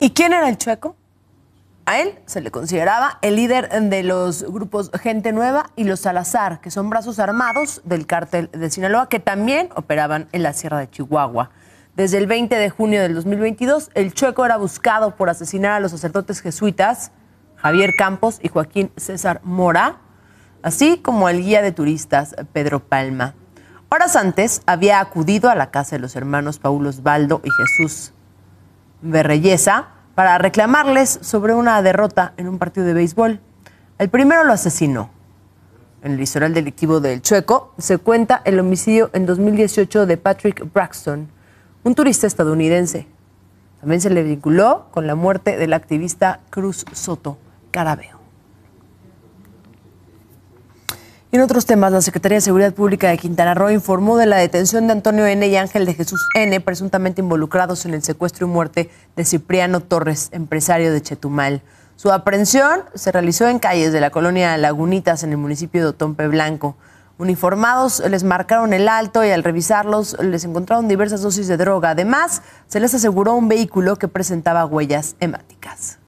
¿Y quién era el chueco? A él se le consideraba el líder de los grupos Gente Nueva y los Salazar, que son brazos armados del cártel de Sinaloa, que también operaban en la Sierra de Chihuahua. Desde el 20 de junio del 2022, el chueco era buscado por asesinar a los sacerdotes jesuitas Javier Campos y Joaquín César Mora, así como al guía de turistas Pedro Palma. Horas antes había acudido a la casa de los hermanos Paulo Osvaldo y Jesús Berreyesa para reclamarles sobre una derrota en un partido de béisbol. El primero lo asesinó. En el historial delictivo del Chueco se cuenta el homicidio en 2018 de Patrick Braxton, un turista estadounidense. También se le vinculó con la muerte del activista Cruz Soto Carabeo. En otros temas, la Secretaría de Seguridad Pública de Quintana Roo informó de la detención de Antonio N. y Ángel de Jesús N., presuntamente involucrados en el secuestro y muerte de Cipriano Torres, empresario de Chetumal. Su aprehensión se realizó en calles de la colonia Lagunitas, en el municipio de Otompe Blanco. Uniformados les marcaron el alto y al revisarlos les encontraron diversas dosis de droga. Además, se les aseguró un vehículo que presentaba huellas hemáticas.